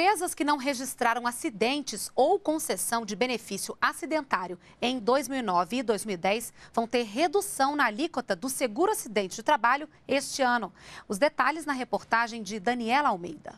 Empresas que não registraram acidentes ou concessão de benefício acidentário em 2009 e 2010 vão ter redução na alíquota do seguro acidente de trabalho este ano. Os detalhes na reportagem de Daniela Almeida.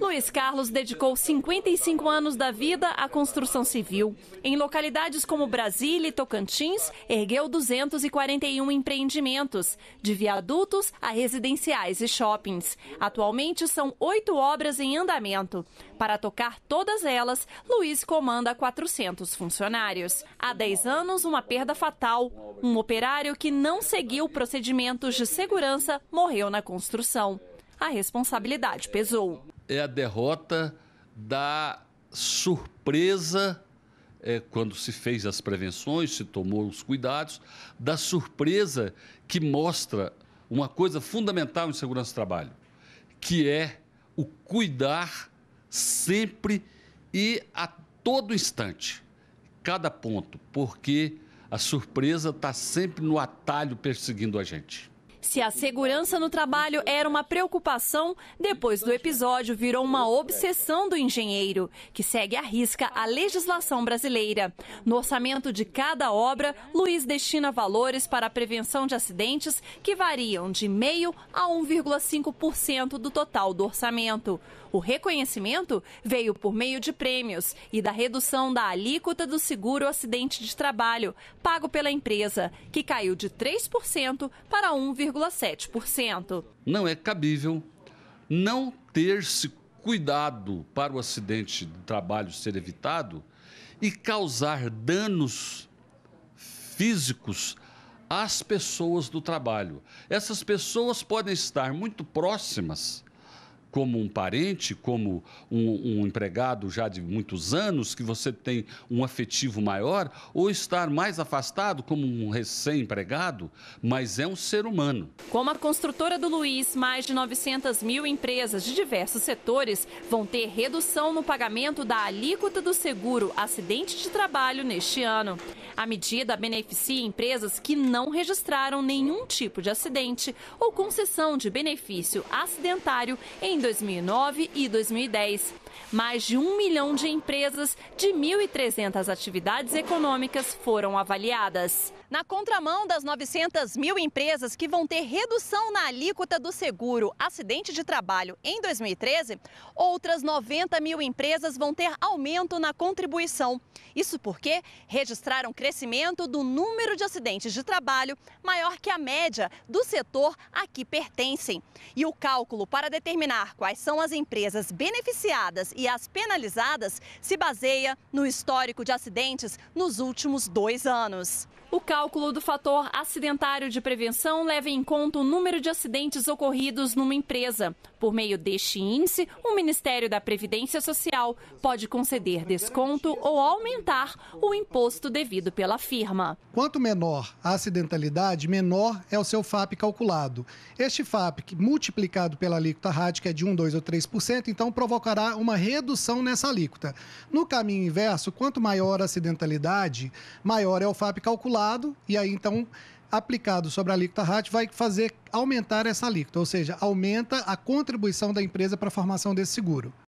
Luiz Carlos dedicou 55 anos da vida à construção civil. Em localidades como Brasília e Tocantins, ergueu 241 empreendimentos, de viadutos a residenciais e shoppings. Atualmente são oito obras em andamento. Para tocar todas elas, Luiz comanda 400 funcionários. Há 10 anos, uma perda fatal. Um operário que não seguiu procedimentos de segurança morreu na construção. A responsabilidade pesou é a derrota da surpresa, é, quando se fez as prevenções, se tomou os cuidados, da surpresa que mostra uma coisa fundamental em segurança do trabalho, que é o cuidar sempre e a todo instante, cada ponto, porque a surpresa está sempre no atalho perseguindo a gente. Se a segurança no trabalho era uma preocupação, depois do episódio virou uma obsessão do engenheiro, que segue à risca a legislação brasileira. No orçamento de cada obra, Luiz destina valores para a prevenção de acidentes que variam de meio a 1,5% do total do orçamento. O reconhecimento veio por meio de prêmios e da redução da alíquota do seguro acidente de trabalho, pago pela empresa, que caiu de 3% para 1,5%. Não é cabível não ter-se cuidado para o acidente de trabalho ser evitado e causar danos físicos às pessoas do trabalho. Essas pessoas podem estar muito próximas como um parente, como um, um empregado já de muitos anos, que você tem um afetivo maior, ou estar mais afastado como um recém-empregado, mas é um ser humano. Como a construtora do Luiz, mais de 900 mil empresas de diversos setores vão ter redução no pagamento da alíquota do seguro acidente de trabalho neste ano. A medida beneficia empresas que não registraram nenhum tipo de acidente ou concessão de benefício acidentário em 2009 e 2010. Mais de um milhão de empresas de 1.300 atividades econômicas foram avaliadas. Na contramão das 900 mil empresas que vão ter redução na alíquota do seguro acidente de trabalho em 2013, outras 90 mil empresas vão ter aumento na contribuição. Isso porque registraram crescimento do número de acidentes de trabalho maior que a média do setor a que pertencem. E o cálculo para determinar quais são as empresas beneficiadas e as penalizadas se baseia no histórico de acidentes nos últimos dois anos. O cálculo do fator acidentário de prevenção leva em conta o número de acidentes ocorridos numa empresa. Por meio deste índice, o Ministério da Previdência Social pode conceder desconto ou aumentar o imposto devido pela firma. Quanto menor a acidentalidade, menor é o seu FAP calculado. Este FAP multiplicado pela alíquota RAD, que é de de 1, 2 ou 3%, então provocará uma redução nessa alíquota. No caminho inverso, quanto maior a acidentalidade, maior é o FAP calculado, e aí então aplicado sobre a alíquota RAT vai fazer aumentar essa alíquota, ou seja, aumenta a contribuição da empresa para a formação desse seguro.